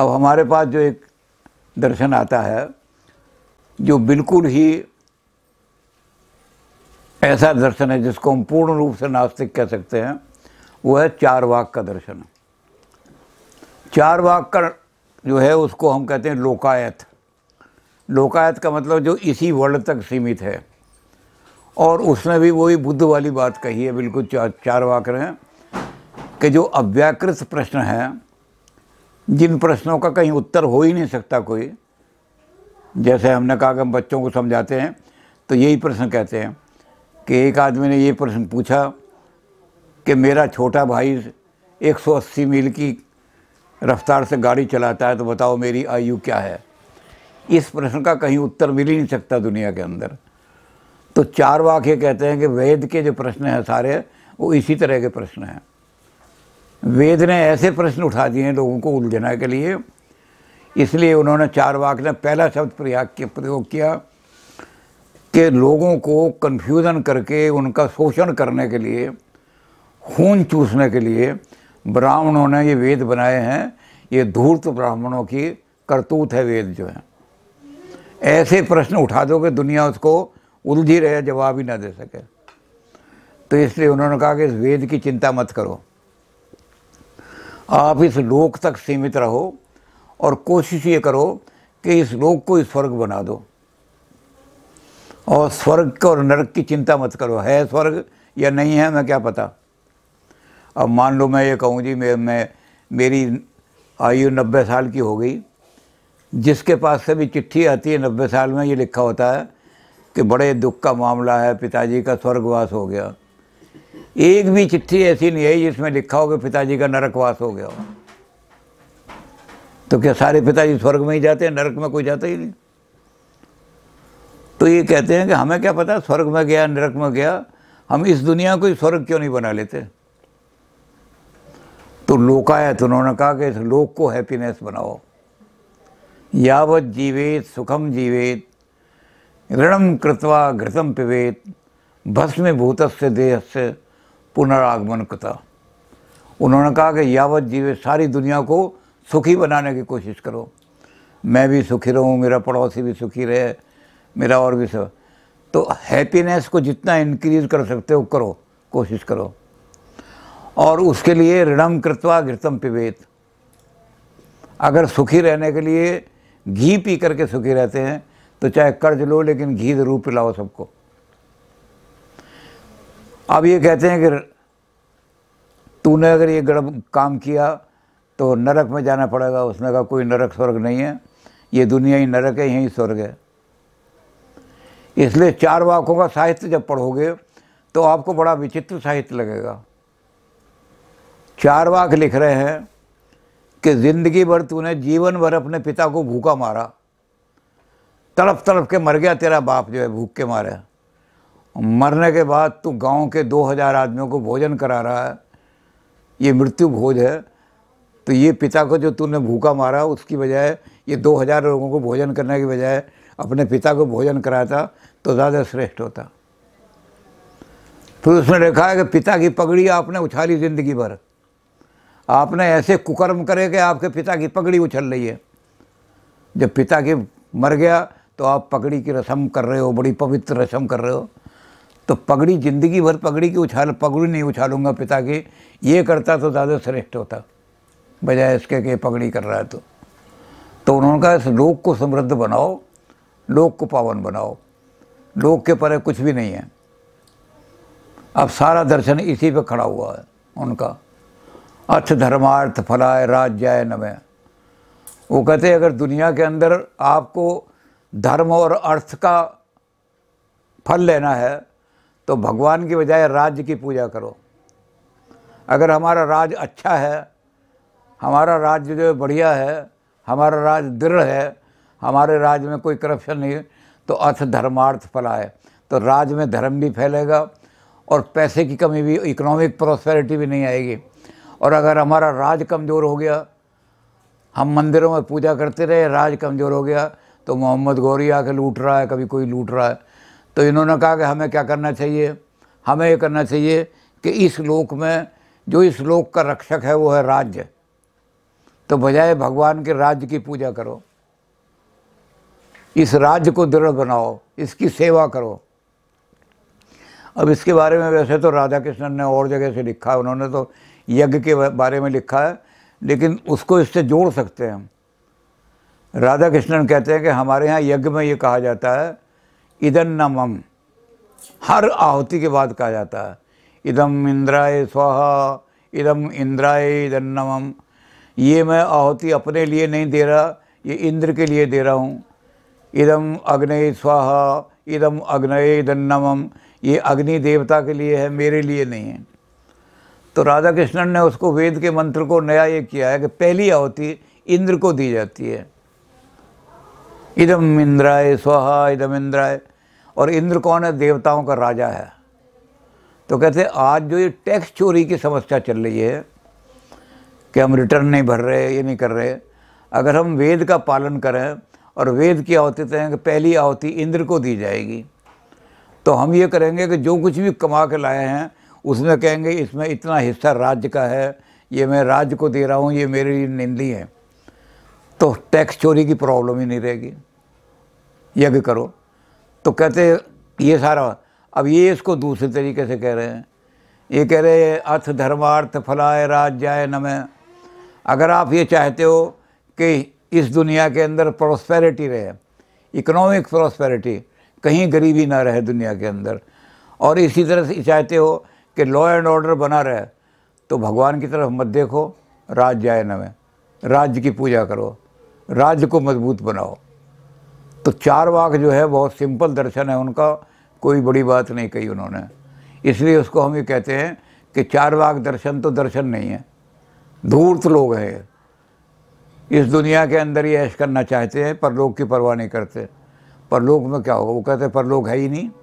अब हमारे पास जो एक दर्शन आता है जो बिल्कुल ही ऐसा दर्शन है जिसको हम पूर्ण रूप से नास्तिक कह सकते हैं वो है चार वाक का दर्शन चार वाक का जो है उसको हम कहते हैं लोकायत लोकायत का मतलब जो इसी वर्ल्ड तक सीमित है और उसने भी वही बुद्ध वाली बात कही है बिल्कुल चार चार वाक ने कि जो अव्याकृत प्रश्न हैं जिन प्रश्नों का कहीं उत्तर हो ही नहीं सकता कोई जैसे हमने कहा कि हम बच्चों को समझाते हैं तो यही प्रश्न कहते हैं कि एक आदमी ने ये प्रश्न पूछा कि मेरा छोटा भाई 180 मील की रफ्तार से गाड़ी चलाता है तो बताओ मेरी आयु क्या है इस प्रश्न का कहीं उत्तर मिल ही नहीं सकता दुनिया के अंदर तो चार वाक्य कहते हैं कि वेद के जो प्रश्न हैं सारे वो इसी तरह के प्रश्न हैं वेद ने ऐसे प्रश्न उठा दिए हैं लोगों को उलझना के लिए इसलिए उन्होंने चार वाक ने पहला शब्द प्रयाग के प्रयोग किया कि लोगों को कन्फ्यूज़न करके उनका शोषण करने के लिए खून चूसने के लिए ब्राह्मणों ने ये वेद बनाए हैं ये धूर्त ब्राह्मणों की करतूत है वेद जो है ऐसे प्रश्न उठा दो कि दुनिया उसको उलझी रहे जवाब ही ना दे सके तो इसलिए उन्होंने कहा कि इस वेद की चिंता मत करो आप इस लोक तक सीमित रहो और कोशिश ये करो कि इस लोक को स्वर्ग बना दो और स्वर्ग और नरक की चिंता मत करो है स्वर्ग या नहीं है मैं क्या पता अब मान लो मैं ये कहूँ जी मैं मैं मेरी आयु नब्बे साल की हो गई जिसके पास से भी चिट्ठी आती है नब्बे साल में ये लिखा होता है कि बड़े दुख का मामला है पिताजी का स्वर्गवास हो गया एक भी चिट्ठी ऐसी नहीं आई जिसमें लिखा हो कि पिताजी का नरकवास हो गया हो तो क्या सारे पिताजी स्वर्ग में ही जाते हैं नरक में कोई जाता ही नहीं तो ये कहते हैं कि हमें क्या पता स्वर्ग में गया नरक में गया हम इस दुनिया को स्वर्ग क्यों नहीं बना लेते तो लोकाया तो उन्होंने कहा कि इस लोक को हैप्पीनेस बनाओ यावत जीवेत सुखम जीवेत ऋणम कृत्वा घृतम पिवेत भस्म भूत से देह से पुनरागमन कथा उन्होंने कहा कि यावत जीवे सारी दुनिया को सुखी बनाने की कोशिश करो मैं भी सुखी रहूँ मेरा पड़ोसी भी सुखी रहे मेरा और भी सब तो हैप्पीनेस को जितना इनक्रीज कर सकते हो करो कोशिश करो और उसके लिए ऋणम कृतवा घृतम पिबेत अगर सुखी रहने के लिए घी पी करके सुखी रहते हैं तो चाहे कर्ज लो लेकिन घी ज़रूर पिलाओ सबको अब ये कहते हैं कि तूने अगर ये गड़ब काम किया तो नरक में जाना पड़ेगा उसने कहा कोई नरक स्वर्ग नहीं है ये दुनिया ही नरक है यहीं स्वर्ग है इसलिए चार वाक्यों का साहित्य जब पढ़ोगे तो आपको बड़ा विचित्र साहित्य लगेगा चार वाक लिख रहे हैं कि जिंदगी भर तूने जीवन भर अपने पिता को भूखा मारा तड़प तड़प के मर गया तेरा बाप जो है भूख के मारे मरने के बाद तू तो गांव के 2000 आदमियों को भोजन करा रहा है ये मृत्यु भोज है तो ये पिता को जो तूने भूखा मारा उसकी बजाय ये 2000 लोगों को भोजन करने की बजाय अपने पिता को भोजन कराता तो ज़्यादा श्रेष्ठ होता फिर उसने देखा है कि पिता की पगड़ी आपने उछाली ज़िंदगी भर आपने ऐसे कुकर्म करे कि आपके पिता की पगड़ी उछल रही है जब पिता की मर गया तो आप पगड़ी की रस्म कर रहे हो बड़ी पवित्र रस्म कर रहे हो तो पगड़ी जिंदगी भर पगड़ी की उछाल पगड़ी नहीं उछालूंगा पिता के ये करता तो ज़्यादा श्रेष्ठ होता बजाय इसके के पगड़ी कर रहा है तो तो उन्होंने कहा इस लोक को समृद्ध बनाओ लोक को पावन बनाओ लोक के परे कुछ भी नहीं है अब सारा दर्शन इसी पे खड़ा हुआ है उनका अर्थ धर्मार्थ फलाय राजय नमय वो कहते हैं अगर दुनिया के अंदर आपको धर्म और अर्थ का फल लेना है तो भगवान की बजाय राज्य की पूजा करो अगर हमारा राज अच्छा है हमारा राज्य जो बढ़िया है हमारा राज दृढ़ है हमारे राज्य में कोई करप्शन नहीं है तो अर्थ धर्मार्थ फैलाए तो राज्य में धर्म भी फैलेगा और पैसे की कमी भी इकोनॉमिक प्रोस्पेरिटी भी नहीं आएगी और अगर हमारा राज कमज़ोर हो गया हम मंदिरों में पूजा करते रहे राज कमज़ोर हो गया तो मोहम्मद गौरी आके लूट रहा है कभी कोई लूट रहा है तो इन्होंने कहा कि हमें क्या करना चाहिए हमें ये करना चाहिए कि इस लोक में जो इस लोक का रक्षक है वो है राज्य तो बजाय भगवान के राज्य की पूजा करो इस राज्य को दृढ़ बनाओ इसकी सेवा करो अब इसके बारे में वैसे तो राधा कृष्णन ने और जगह से लिखा है उन्होंने तो यज्ञ के बारे में लिखा है लेकिन उसको इससे जोड़ सकते हैं हम राधा कृष्णन कहते हैं कि हमारे यहाँ यज्ञ में ये कहा जाता है नमम हर आहुति के बाद कहा जाता है इदम इंद्राय स्वाहा इदम इंद्राय नमम ये मैं आहुति अपने लिए नहीं दे रहा ये इंद्र के लिए दे रहा हूँ इदम अग्नय स्वाहा इदम अग्नय नमम ये अग्नि देवता के लिए है मेरे लिए नहीं है तो राधा कृष्णन ने उसको वेद के मंत्र को नया ये किया है कि पहली आहुति इंद्र को दी जाती है इदम इंद्राय स्वाहा इदम इंद्राय और इंद्र कौन है देवताओं का राजा है तो कहते आज जो ये टैक्स चोरी की समस्या चल रही है कि हम रिटर्न नहीं भर रहे ये नहीं कर रहे अगर हम वेद का पालन करें और वेद की आवती तय कि पहली आहुति इंद्र को दी जाएगी तो हम ये करेंगे कि जो कुछ भी कमा के लाए हैं उसमें कहेंगे इसमें इतना हिस्सा राज्य का है ये मैं राज्य को दे रहा हूँ ये मेरे लिए निंदी है तो टैक्स चोरी की प्रॉब्लम ही नहीं रहेगी यज्ञ करो तो कहते ये सारा अब ये इसको दूसरे तरीके से कह रहे हैं ये कह रहे हैं अर्थ धर्मार्थ फलाए राज जाए नमें अगर आप ये चाहते हो कि इस दुनिया के अंदर प्रोस्पेरिटी रहे इकोनॉमिक प्रोस्पेरिटी कहीं गरीबी ना रहे दुनिया के अंदर और इसी तरह से चाहते हो कि लॉ एंड ऑर्डर बना रहे तो भगवान की तरफ मत देखो राज जाए न में राज्य की पूजा करो राज्य को मजबूत बनाओ तो चार वाक जो है बहुत सिंपल दर्शन है उनका कोई बड़ी बात नहीं कही उन्होंने इसलिए उसको हम ये कहते हैं कि चार वाक दर्शन तो दर्शन नहीं है धूर्त लोग हैं इस दुनिया के अंदर ही ऐश करना चाहते हैं पर लोग की परवाह नहीं करते पर लोग में क्या होगा वो कहते पर लोग है ही नहीं